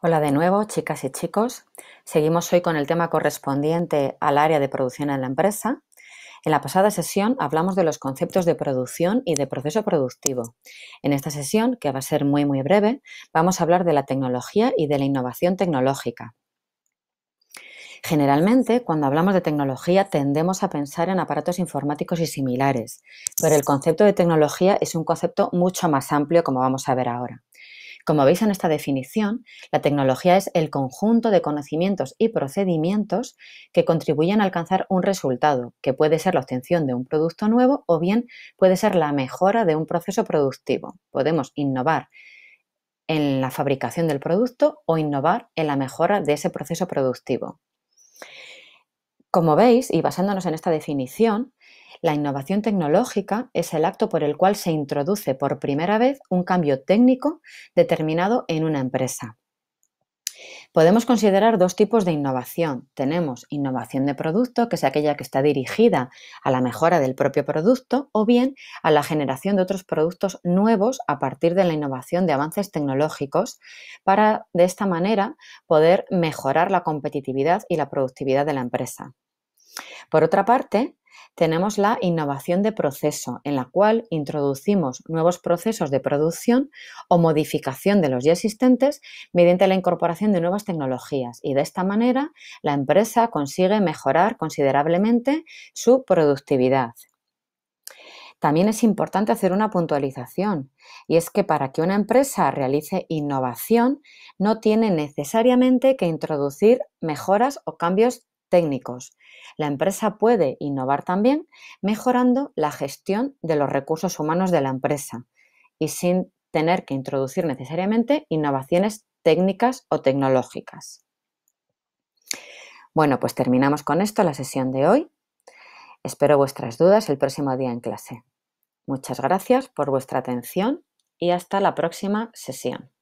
Hola de nuevo, chicas y chicos. Seguimos hoy con el tema correspondiente al área de producción en la empresa. En la pasada sesión hablamos de los conceptos de producción y de proceso productivo. En esta sesión, que va a ser muy muy breve, vamos a hablar de la tecnología y de la innovación tecnológica. Generalmente, cuando hablamos de tecnología, tendemos a pensar en aparatos informáticos y similares, pero el concepto de tecnología es un concepto mucho más amplio, como vamos a ver ahora. Como veis en esta definición, la tecnología es el conjunto de conocimientos y procedimientos que contribuyen a alcanzar un resultado, que puede ser la obtención de un producto nuevo o bien puede ser la mejora de un proceso productivo. Podemos innovar en la fabricación del producto o innovar en la mejora de ese proceso productivo. Como veis, y basándonos en esta definición, la innovación tecnológica es el acto por el cual se introduce por primera vez un cambio técnico determinado en una empresa. Podemos considerar dos tipos de innovación. Tenemos innovación de producto, que es aquella que está dirigida a la mejora del propio producto, o bien a la generación de otros productos nuevos a partir de la innovación de avances tecnológicos, para de esta manera poder mejorar la competitividad y la productividad de la empresa. Por otra parte, tenemos la innovación de proceso, en la cual introducimos nuevos procesos de producción o modificación de los ya existentes mediante la incorporación de nuevas tecnologías. Y de esta manera, la empresa consigue mejorar considerablemente su productividad. También es importante hacer una puntualización, y es que para que una empresa realice innovación no tiene necesariamente que introducir mejoras o cambios técnicos. La empresa puede innovar también mejorando la gestión de los recursos humanos de la empresa y sin tener que introducir necesariamente innovaciones técnicas o tecnológicas. Bueno, pues terminamos con esto la sesión de hoy. Espero vuestras dudas el próximo día en clase. Muchas gracias por vuestra atención y hasta la próxima sesión.